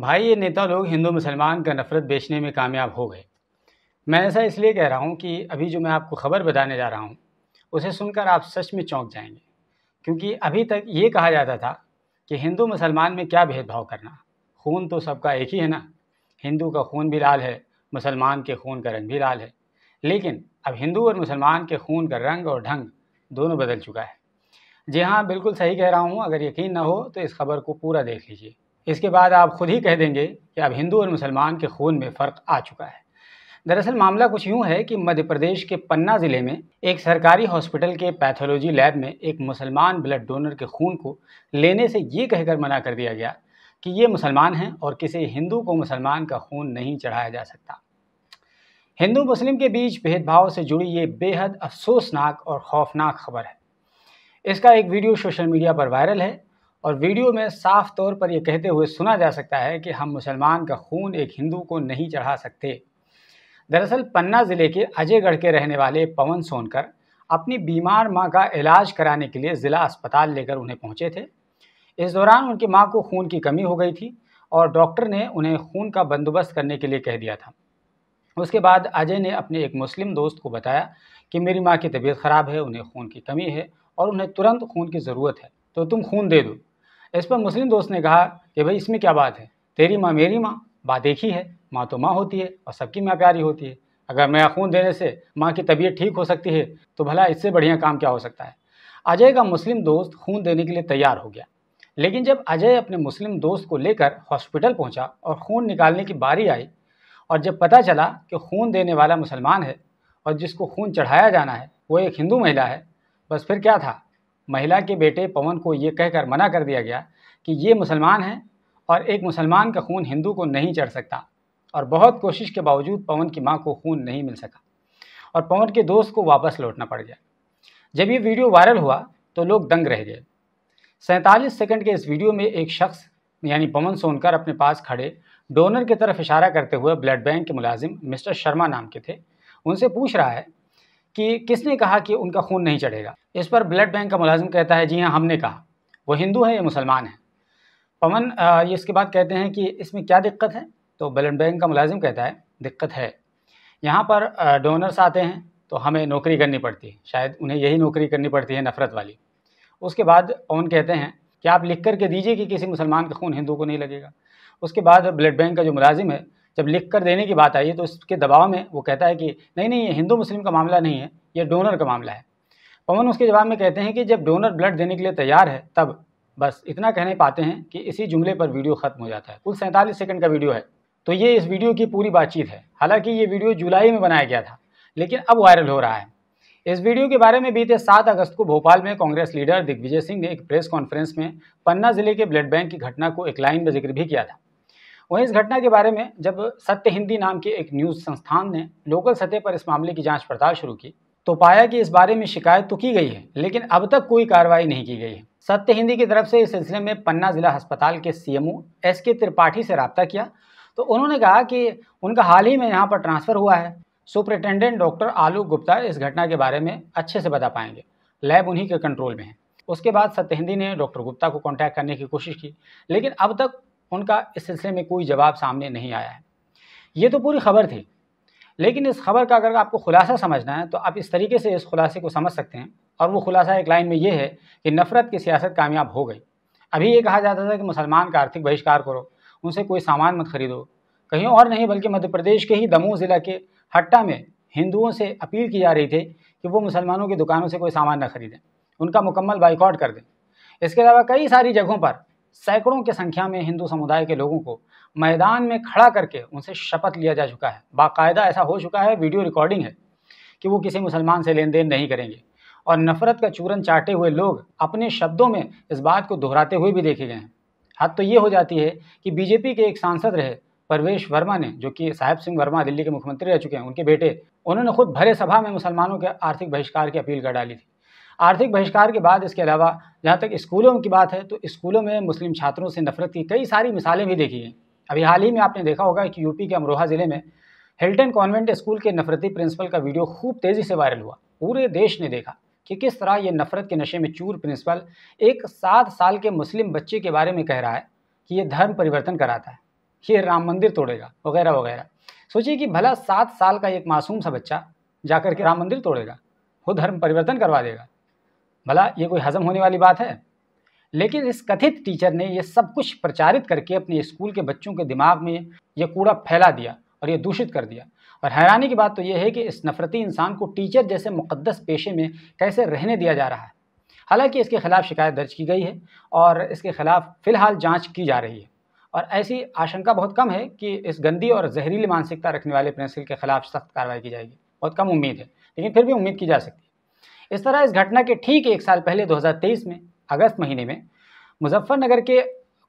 भाई ये नेता लोग हिंदू मुसलमान का नफरत बेचने में कामयाब हो गए मैं ऐसा इसलिए कह रहा हूँ कि अभी जो मैं आपको खबर बताने जा रहा हूँ उसे सुनकर आप सच में चौंक जाएंगे क्योंकि अभी तक ये कहा जाता था कि हिंदू मुसलमान में क्या भेदभाव करना खून तो सबका एक ही है ना हिंदू का खून भी लाल है मुसलमान के खून का रंग भी लाल है लेकिन अब हिंदू और मुसलमान के खून का रंग और ढंग दोनों बदल चुका है जी हाँ बिल्कुल सही कह रहा हूँ अगर यकीन ना हो तो इस खबर को पूरा देख लीजिए इसके बाद आप खुद ही कह देंगे कि अब हिंदू और मुसलमान के खून में फ़र्क आ चुका है दरअसल मामला कुछ यूँ है कि मध्य प्रदेश के पन्ना ज़िले में एक सरकारी हॉस्पिटल के पैथोलॉजी लैब में एक मुसलमान ब्लड डोनर के खून को लेने से ये कहकर मना कर दिया गया कि ये मुसलमान हैं और किसी हिंदू को मुसलमान का खून नहीं चढ़ाया जा सकता हिंदू मुस्लिम के बीच भेदभाव से जुड़ी ये बेहद अफसोसनाक और खौफनाक खबर है इसका एक वीडियो सोशल मीडिया पर वायरल है और वीडियो में साफ तौर पर यह कहते हुए सुना जा सकता है कि हम मुसलमान का खून एक हिंदू को नहीं चढ़ा सकते दरअसल पन्ना ज़िले के अजयगढ़ के रहने वाले पवन सोनकर अपनी बीमार माँ का इलाज कराने के लिए ज़िला अस्पताल लेकर उन्हें पहुँचे थे इस दौरान उनकी माँ को खून की कमी हो गई थी और डॉक्टर ने उन्हें खून का बंदोबस्त करने के लिए कह दिया था उसके बाद अजय ने अपने एक मुस्लिम दोस्त को बताया कि मेरी माँ की तबीयत ख़राब है उन्हें खून की कमी है और उन्हें तुरंत खून की ज़रूरत है तो तुम खून दे दो इस पर मुस्लिम दोस्त ने कहा कि भाई इसमें क्या बात है तेरी माँ मेरी माँ बात एक ही है माँ तो माँ होती है और सबकी माँ प्यारी होती है अगर मेरा खून देने से माँ की तबीयत ठीक हो सकती है तो भला इससे बढ़िया काम क्या हो सकता है अजय का मुस्लिम दोस्त खून देने के लिए तैयार हो गया लेकिन जब अजय अपने मुस्लिम दोस्त को लेकर हॉस्पिटल पहुंचा और खून निकालने की बारी आई और जब पता चला कि खून देने वाला मुसलमान है और जिसको खून चढ़ाया जाना है वो एक हिंदू महिला है बस फिर क्या था महिला के बेटे पवन को ये कहकर मना कर दिया गया कि ये मुसलमान हैं और एक मुसलमान का खून हिंदू को नहीं चढ़ सकता और बहुत कोशिश के बावजूद पवन की माँ को खून नहीं मिल सका और पवन के दोस्त को वापस लौटना पड़ गया जब ये वीडियो वायरल हुआ तो लोग दंग रह गए सैंतालीस सेकंड के इस वीडियो में एक शख्स यानी पवन सोनकर अपने पास खड़े डोनर की तरफ इशारा करते हुए ब्लड बैंक के मुलाजिम मिस्टर शर्मा नाम के थे उनसे पूछ रहा है कि किसने कहा कि उनका खून नहीं चढ़ेगा इस पर ब्लड बैंक का मुलाजिम कहता है जी हाँ हमने कहा वो हिंदू है या मुसलमान है पवन ये इसके बाद कहते हैं कि इसमें क्या दिक्कत है तो ब्लड बैंक का मुलाजिम कहता है दिक्कत है यहाँ पर डोनर्स आते हैं तो हमें नौकरी करनी पड़ती है शायद उन्हें यही नौकरी करनी पड़ती है नफ़रत वाली उसके बाद पवन कहते हैं कि आप लिख कर के दीजिए कि किसी मुसलमान का खून हिंदू को नहीं लगेगा उसके बाद ब्लड बैंक का जो मुलाजिम है जब लिख कर देने की बात आई तो उसके दबाव में वो कहता है कि नहीं नहीं ये हिंदू मुस्लिम का मामला नहीं है ये डोनर का मामला है पवन उसके जवाब में कहते हैं कि जब डोनर ब्लड देने के लिए तैयार है तब बस इतना कहने पाते हैं कि इसी जुमले पर वीडियो ख़त्म हो जाता है कुल सैंतालीस सेकंड का वीडियो है तो ये इस वीडियो की पूरी बातचीत है हालांकि ये वीडियो जुलाई में बनाया गया था लेकिन अब वायरल हो रहा है इस वीडियो के बारे में बीते सात अगस्त को भोपाल में कांग्रेस लीडर दिग्विजय सिंह ने एक प्रेस कॉन्फ्रेंस में पन्ना जिले के ब्लड बैंक की घटना को एक लाइन में जिक्र भी किया था वहीं इस घटना के बारे में जब सत्य हिंदी नाम के एक न्यूज़ संस्थान ने लोकल सतह पर इस मामले की जांच पड़ताल शुरू की तो पाया कि इस बारे में शिकायत तो की गई है लेकिन अब तक कोई कार्रवाई नहीं की गई है सत्य हिंदी की तरफ से इस सिलसिले में पन्ना जिला अस्पताल के सीएमओ एस के त्रिपाठी से रबता किया तो उन्होंने कहा कि उनका हाल ही में यहाँ पर ट्रांसफ़र हुआ है सुपरिटेंडेंट डॉक्टर आलोक गुप्ता इस घटना के बारे में अच्छे से बता पाएंगे लैब उन्हीं के कंट्रोल में है उसके बाद सत्य हिंदी ने डॉक्टर गुप्ता को कांटेक्ट करने की कोशिश की लेकिन अब तक उनका इस सिलसिले में कोई जवाब सामने नहीं आया है ये तो पूरी खबर थी लेकिन इस खबर का अगर आपको खुलासा समझना है तो आप इस तरीके से इस खुलासे को समझ सकते हैं और वो खुलासा एक लाइन में ये है कि नफ़रत की सियासत कामयाब हो गई अभी ये कहा जाता था कि मुसलमान का आर्थिक बहिष्कार करो उनसे कोई सामान मत खरीदो कहीं और नहीं बल्कि मध्य प्रदेश के ही दमोह ज़िला के हट्टा में हिंदुओं से अपील की जा रही थी कि वो मुसलमानों की दुकानों से कोई सामान न खरीदें उनका मुकम्मल बाइकआउट कर दें इसके अलावा कई सारी जगहों पर सैकड़ों की संख्या में हिंदू समुदाय के लोगों को मैदान में खड़ा करके उनसे शपथ लिया जा चुका है बाकायदा ऐसा हो चुका है वीडियो रिकॉर्डिंग है कि वो किसी मुसलमान से लेन देन नहीं करेंगे और नफरत का चूरन चाटे हुए लोग अपने शब्दों में इस बात को दोहराते हुए भी देखे गए हैं हद तो ये हो जाती है कि बीजेपी के एक सांसद रहे परवेश वर्मा ने जो कि साहेब सिंह वर्मा दिल्ली के मुख्यमंत्री रह चुके हैं उनके बेटे उन्होंने खुद भरे सभा में मुसलमानों के आर्थिक बहिष्कार की अपील कर डाली थी आर्थिक बहिष्कार के बाद इसके अलावा जहाँ तक स्कूलों की बात है तो स्कूलों में मुस्लिम छात्रों से नफरत की कई सारी मिसालें भी देखी हैं अभी हाल ही में आपने देखा होगा कि यूपी के अमरोहा ज़िले में हिल्टन कॉन्वेंट स्कूल के नफरती प्रिंसिपल का वीडियो खूब तेज़ी से वायरल हुआ पूरे देश ने देखा कि किस तरह ये नफरत के नशे में चूर प्रिंसिपल एक सात साल के मुस्लिम बच्चे के बारे में कह रहा है कि ये धर्म परिवर्तन कराता है ये राम मंदिर तोड़ेगा वगैरह वगैरह सोचिए कि भला सात साल का एक मासूम सा बच्चा जाकर के राम मंदिर तोड़ेगा वो धर्म परिवर्तन करवा देगा भला ये कोई हज़म होने वाली बात है लेकिन इस कथित टीचर ने यह सब कुछ प्रचारित करके अपने स्कूल के बच्चों के दिमाग में यह कूड़ा फैला दिया और यह दूषित कर दिया और हैरानी की बात तो यह है कि इस नफरती इंसान को टीचर जैसे मुकद्दस पेशे में कैसे रहने दिया जा रहा है हालांकि इसके खिलाफ शिकायत दर्ज की गई है और इसके खिलाफ फ़िलहाल जांच की जा रही है और ऐसी आशंका बहुत कम है कि इस गंदी और जहरीली मानसिकता रखने वाले प्रिंसिपल के खिलाफ सख्त कार्रवाई की जाएगी बहुत कम उम्मीद है लेकिन फिर भी उम्मीद की जा सकती है इस तरह इस घटना के ठीक एक साल पहले 2023 में अगस्त महीने में मुजफ्फरनगर के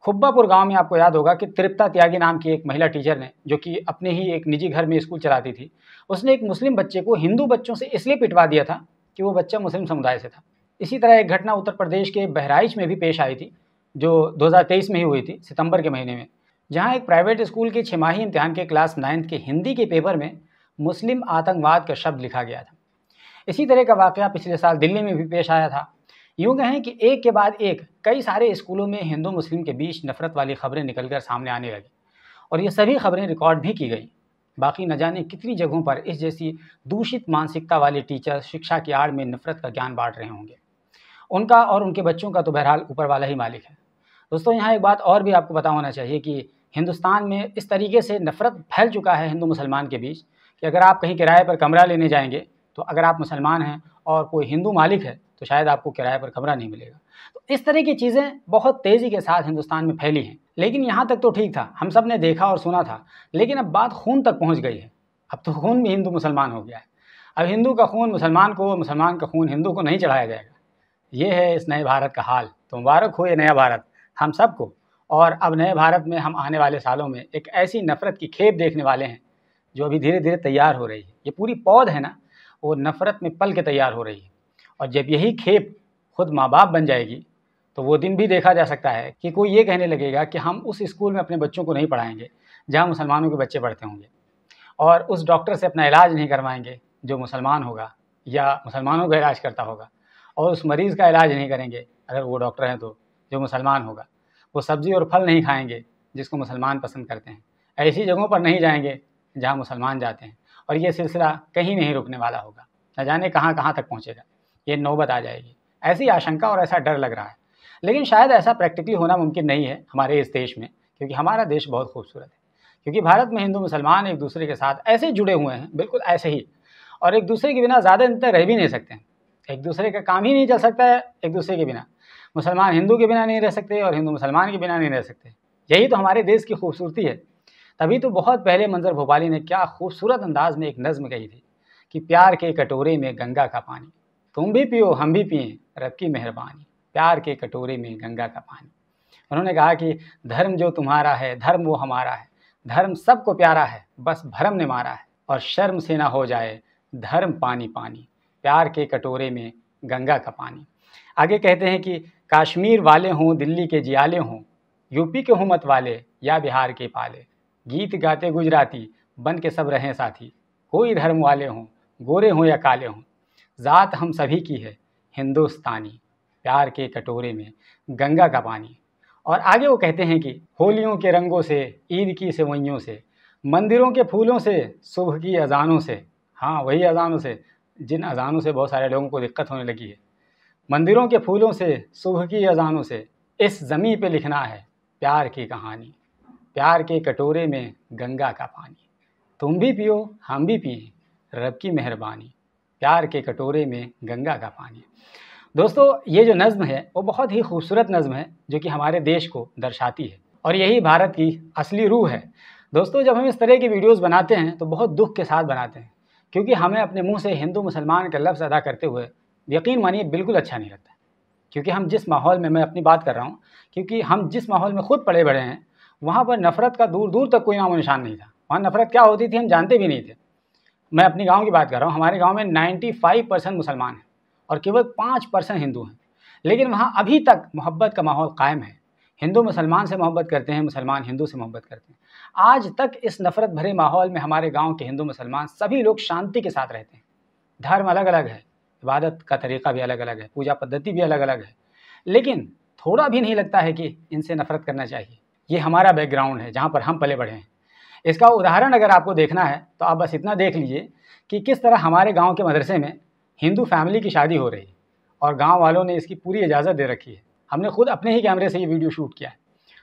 खुब्बापुर गांव में आपको याद होगा कि तृप्ता त्यागी नाम की एक महिला टीचर ने जो कि अपने ही एक निजी घर में स्कूल चलाती थी उसने एक मुस्लिम बच्चे को हिंदू बच्चों से इसलिए पिटवा दिया था कि वो बच्चा मुस्लिम समुदाय से था इसी तरह एक घटना उत्तर प्रदेश के बहराइच में भी पेश आई थी जो 2023 में ही हुई थी सितंबर के महीने में जहां एक प्राइवेट स्कूल के छमाही इम्तहान के क्लास नाइन्थ के हिंदी के पेपर में मुस्लिम आतंकवाद का शब्द लिखा गया था इसी तरह का वाक़ पिछले साल दिल्ली में भी पेश आया था यूँ कहें कि एक के बाद एक कई सारे स्कूलों में हिंदू मुस्लिम के बीच नफरत वाली खबरें कर सामने आने लगी और ये सभी खबरें रिकॉर्ड भी की गई बाकी न जाने कितनी जगहों पर इस जैसी दूषित मानसिकता वाले टीचर शिक्षा की आड़ में नफरत का ज्ञान बांट रहे होंगे उनका और उनके बच्चों का तो बहरहाल ऊपर वाला ही मालिक है दोस्तों यहाँ एक बात और भी आपको पता होना चाहिए कि हिंदुस्तान में इस तरीके से नफरत फैल चुका है हिंदू मुसलमान के बीच कि अगर आप कहीं किराए पर कमरा लेने जाएंगे तो अगर आप मुसलमान हैं और कोई हिंदू मालिक है तो शायद आपको किराए पर कमरा नहीं मिलेगा तो इस तरह की चीज़ें बहुत तेज़ी के साथ हिंदुस्तान में फैली हैं लेकिन यहाँ तक तो ठीक था हम सब ने देखा और सुना था लेकिन अब बात खून तक पहुँच गई है अब तो खून भी हिंदू मुसलमान हो गया है अब हिंदू का खून मुसलमान को मुसलमान का खून हिंदू को नहीं चढ़ाया जाएगा ये है इस नए भारत का हाल तो मुबारक हो ये नया भारत हम सबको और अब नए भारत में हम आने वाले सालों में एक ऐसी नफ़रत की खेप देखने वाले हैं जो अभी धीरे धीरे तैयार हो रही है ये पूरी पौध है ना वो नफ़रत में पल के तैयार हो रही है और जब यही खेप खुद माँ बाप बन जाएगी तो वो दिन भी देखा जा सकता है कि कोई ये कहने लगेगा कि हम उस स्कूल में अपने बच्चों को नहीं पढ़ाएंगे जहाँ मुसलमानों के बच्चे पढ़ते होंगे और उस डॉक्टर से अपना इलाज नहीं करवाएंगे जो मुसलमान होगा या मुसलमानों का इलाज करता होगा और उस मरीज़ का इलाज नहीं करेंगे अगर वो डॉक्टर हैं तो जो मुसलमान होगा वो सब्ज़ी और फल नहीं खाएंगे जिसको मुसलमान पसंद करते हैं ऐसी जगहों पर नहीं जाएंगे जहाँ मुसलमान जाते हैं और ये सिलसिला कहीं नहीं रुकने वाला होगा न जाने कहाँ कहाँ तक पहुँचेगा ये नौबत आ जाएगी ऐसी आशंका और ऐसा डर लग रहा है लेकिन शायद ऐसा प्रैक्टिकली होना मुमकिन नहीं है हमारे इस देश में क्योंकि हमारा देश बहुत खूबसूरत है क्योंकि भारत में हिंदू मुसलमान एक दूसरे के साथ ऐसे जुड़े हुए हैं बिल्कुल ऐसे ही और एक दूसरे के बिना ज़्यादा दिन तक रह भी नहीं सकते हैं एक दूसरे का काम ही नहीं चल सकता है एक दूसरे के बिना मुसलमान हिंदू के बिना नहीं रह सकते और हिंदू मुसलमान के बिना नहीं रह सकते यही तो हमारे देश की खूबसूरती है तभी तो बहुत पहले मंजर भोपाली ने क्या खूबसूरत अंदाज में एक नज्म कही थी कि प्यार के कटोरे में गंगा का पानी तुम भी पियो हम भी पिए रब की मेहरबानी प्यार के कटोरे में गंगा का पानी उन्होंने कहा कि धर्म जो तुम्हारा है धर्म वो हमारा है धर्म सबको प्यारा है बस भरम ने मारा है और शर्म से ना हो जाए धर्म पानी पानी प्यार के कटोरे में गंगा का पानी आगे कहते हैं कि कश्मीर वाले हों दिल्ली के जियाले हों यूपी के हुमत वाले या बिहार के पाले गीत गाते गुजराती बन के सब रहें साथी कोई धर्म वाले हों गोरे हों या काले हों ज़ात हम सभी की है हिंदुस्तानी प्यार के कटोरे में गंगा का पानी और आगे वो कहते हैं कि होलियों के रंगों से ईद की सेवैयों से मंदिरों के फूलों से सुबह की अजानों से हाँ वही अजानों से जिन अजानों से बहुत सारे लोगों को दिक्कत होने लगी है मंदिरों के फूलों से सुबह की अजानों से इस ज़मीं पे लिखना है प्यार की कहानी प्यार के कटोरे में गंगा का पानी तुम भी पियो हम भी पिए रब की मेहरबानी प्यार के कटोरे में गंगा का पानी दोस्तों ये जो नज़म है वो बहुत ही खूबसूरत नज़म है जो कि हमारे देश को दर्शाती है और यही भारत की असली रूह है दोस्तों जब हम इस तरह की वीडियोस बनाते हैं तो बहुत दुख के साथ बनाते हैं क्योंकि हमें अपने मुंह से हिंदू मुसलमान का लफ्ज़ अदा करते हुए यकीन मानिए बिल्कुल अच्छा नहीं लगता क्योंकि हम जिस माहौल में मैं अपनी बात कर रहा हूँ क्योंकि हम जिस माहौल में ख़ुद पड़े बड़े हैं वहाँ पर नफ़रत का दूर दूर तक कोई नामो निशान नहीं था वहाँ नफ़रत क्या होती थी हम जानते भी नहीं थे मैं अपनी गांव की बात कर रहा हूँ हमारे गांव में 95 परसेंट मुसलमान हैं और केवल पाँच परसेंट हिंदू हैं लेकिन वहाँ अभी तक मोहब्बत का माहौल कायम है हिंदू मुसलमान से मोहब्बत करते हैं मुसलमान हिंदू से मोहब्बत करते हैं आज तक इस नफ़रत भरे माहौल में हमारे गाँव के हिंदू मुसलमान सभी लोग शांति के साथ रहते हैं धर्म अलग अलग है इबादत का तरीका भी अलग अलग है पूजा पद्धति भी अलग अलग है लेकिन थोड़ा भी नहीं लगता है कि इनसे नफ़रत करना चाहिए ये हमारा बैकग्राउंड है जहाँ पर हम पले बढ़े हैं इसका उदाहरण अगर आपको देखना है तो आप बस इतना देख लीजिए कि किस तरह हमारे गाँव के मदरसे में हिंदू फैमिली की शादी हो रही है और गाँव वालों ने इसकी पूरी इजाज़त दे रखी है हमने खुद अपने ही कैमरे से ये वीडियो शूट किया है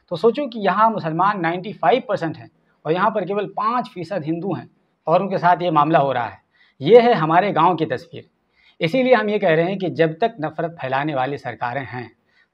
तो सोचो कि यहाँ मुसलमान 95 परसेंट हैं और यहाँ पर केवल पाँच फ़ीसद हिंदू हैं और उनके साथ ये मामला हो रहा है ये है हमारे गाँव की तस्वीर इसीलिए हम ये कह रहे हैं कि जब तक नफ़रत फैलाने वाली सरकारें हैं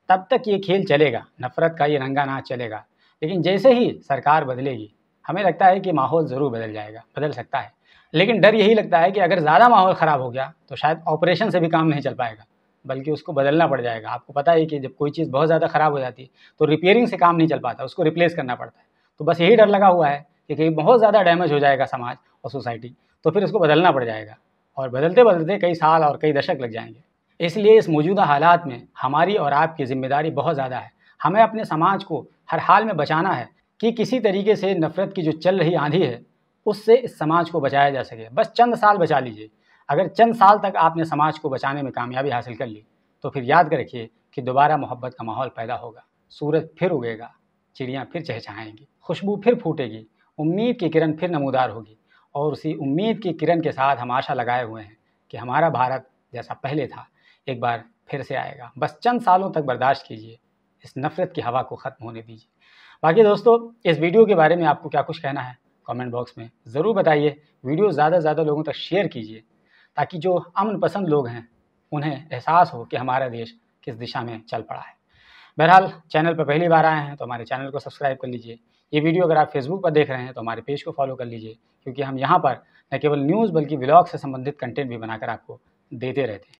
तब तक ये खेल चलेगा नफ़रत का ये रंगा नाच चलेगा लेकिन जैसे ही सरकार बदलेगी हमें लगता है कि माहौल ज़रूर बदल जाएगा बदल सकता है लेकिन डर यही लगता है कि अगर ज़्यादा माहौल ख़राब हो गया तो शायद ऑपरेशन से भी काम नहीं चल पाएगा बल्कि उसको बदलना पड़ जाएगा आपको पता है कि जब कोई चीज़ बहुत ज़्यादा ख़राब हो जाती है तो रिपेयरिंग से काम नहीं चल पाता उसको रिप्लेस करना पड़ता है तो बस यही डर लगा हुआ है कि कहीं बहुत ज़्यादा डैमेज हो जाएगा समाज और सोसाइटी तो फिर उसको बदलना पड़ जाएगा और बदलते बदलते कई साल और कई दशक लग जाएंगे इसलिए इस मौजूदा हालात में हमारी और आपकी ज़िम्मेदारी बहुत ज़्यादा है हमें अपने समाज को हर हाल में बचाना है कि किसी तरीके से नफ़रत की जो चल रही आंधी है उससे इस समाज को बचाया जा सके बस चंद साल बचा लीजिए अगर चंद साल तक आपने समाज को बचाने में कामयाबी हासिल कर ली तो फिर याद कर रखिए कि दोबारा मोहब्बत का माहौल पैदा होगा सूरज फिर उगेगा चिड़ियाँ फिर चहचहाएँगी खुशबू फिर फूटेगी उम्मीद की किरण फिर नमोदार होगी और उसी उम्मीद की किरण के साथ हम आशा लगाए हुए हैं कि हमारा भारत जैसा पहले था एक बार फिर से आएगा बस चंद सालों तक बर्दाश्त कीजिए इस नफ़रत की हवा को ख़त्म होने दीजिए बाकी दोस्तों इस वीडियो के बारे में आपको क्या कुछ कहना है कमेंट बॉक्स में ज़रूर बताइए वीडियो ज़्यादा से ज़्यादा लोगों तक शेयर कीजिए ताकि जो अमन पसंद लोग हैं उन्हें एहसास हो कि हमारा देश किस दिशा में चल पड़ा है बहरहाल चैनल पर पहली बार आए हैं तो हमारे चैनल को सब्सक्राइब कर लीजिए ये वीडियो अगर आप फेसबुक पर देख रहे हैं तो हमारे पेज को फॉलो कर लीजिए क्योंकि हम यहाँ पर न केवल न्यूज़ बल्कि ब्लॉग से संबंधित कंटेंट भी बनाकर आपको देते रहते हैं